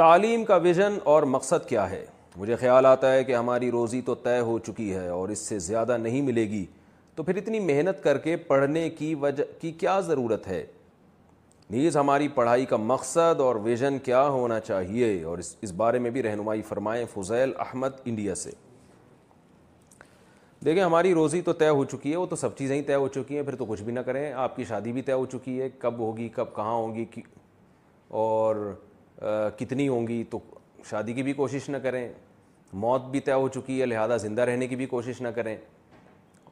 तालीम का विज़न और मकसद क्या है मुझे ख्याल आता है कि हमारी रोज़ी तो तय हो चुकी है और इससे ज़्यादा नहीं मिलेगी तो फिर इतनी मेहनत करके पढ़ने की वजह की क्या ज़रूरत है नीज़ हमारी पढ़ाई का मकसद और विज़न क्या होना चाहिए और इस इस बारे में भी रहनुमाई फरमाएँ फ़ुज़ैल अहमद इंडिया से देखिए हमारी रोज़ी तो तय हो चुकी है वो तो सब चीज़ें ही तय हो चुकी हैं फिर तो कुछ भी ना करें आपकी शादी भी तय हो चुकी है कब होगी कब कहाँ होगी और कितनी होंगी तो शादी की भी कोशिश ना करें मौत भी तय हो चुकी है लिहाजा ज़िंदा रहने की भी कोशिश ना करें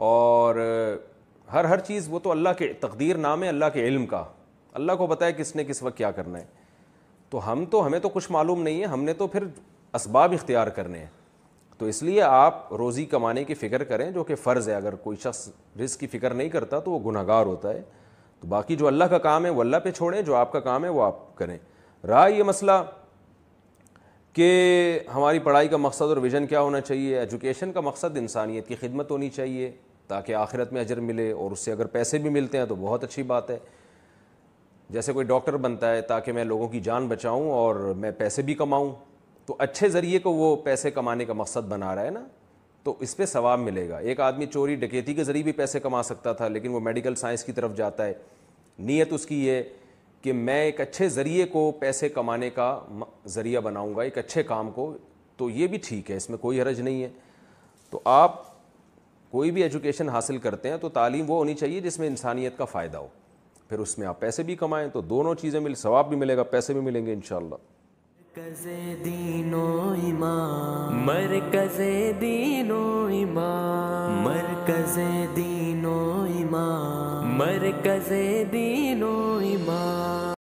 और हर हर चीज़ वो तो अल्लाह के तकदीर नाम है अल्लाह के इल्म का अल्लाह को पता है किसने किस वक्त क्या करना है तो हम तो हमें तो कुछ मालूम नहीं है हमने तो फिर इसबाब इख्तियार करने हैं तो इसलिए आप रोज़ी कमाने की फ़िक्र करें जो कि फ़र्ज़ है अगर कोई शख्स रिस्क की फ़िक्र नहीं करता तो वो गुनहगार होता है तो बाकी जो अल्लाह का काम है वो अल्लाह पे छोड़ें जो आपका काम है वो आप करें रहा ये मसला कि हमारी पढ़ाई का मकसद और विज़न क्या होना चाहिए एजुकेशन का मकसद इंसानियत की खिदमत होनी चाहिए ताकि आखिरत में अजर मिले और उससे अगर पैसे भी मिलते हैं तो बहुत अच्छी बात है जैसे कोई डॉक्टर बनता है ताकि मैं लोगों की जान बचाऊँ और मैं पैसे भी कमाऊँ तो अच्छे ज़रिए को वो पैसे कमाने का मकसद बना रहा है ना तो इस पर सवाब मिलेगा एक आदमी चोरी डकेती के ज़रिए भी पैसे कमा सकता था लेकिन वो मेडिकल साइंस की तरफ जाता है नीयत उसकी है कि मैं एक अच्छे ज़रिए को पैसे कमाने का ज़रिया बनाऊंगा एक अच्छे काम को तो ये भी ठीक है इसमें कोई हरज नहीं है तो आप कोई भी एजुकेशन हासिल करते हैं तो तालीम वो होनी चाहिए जिसमें इंसानियत का फ़ायदा हो फिर उसमें आप पैसे भी कमाएं तो दोनों चीज़ें मिल सवाब भी मिलेगा पैसे भी मिलेंगे इन शीनोई मर कसे इमा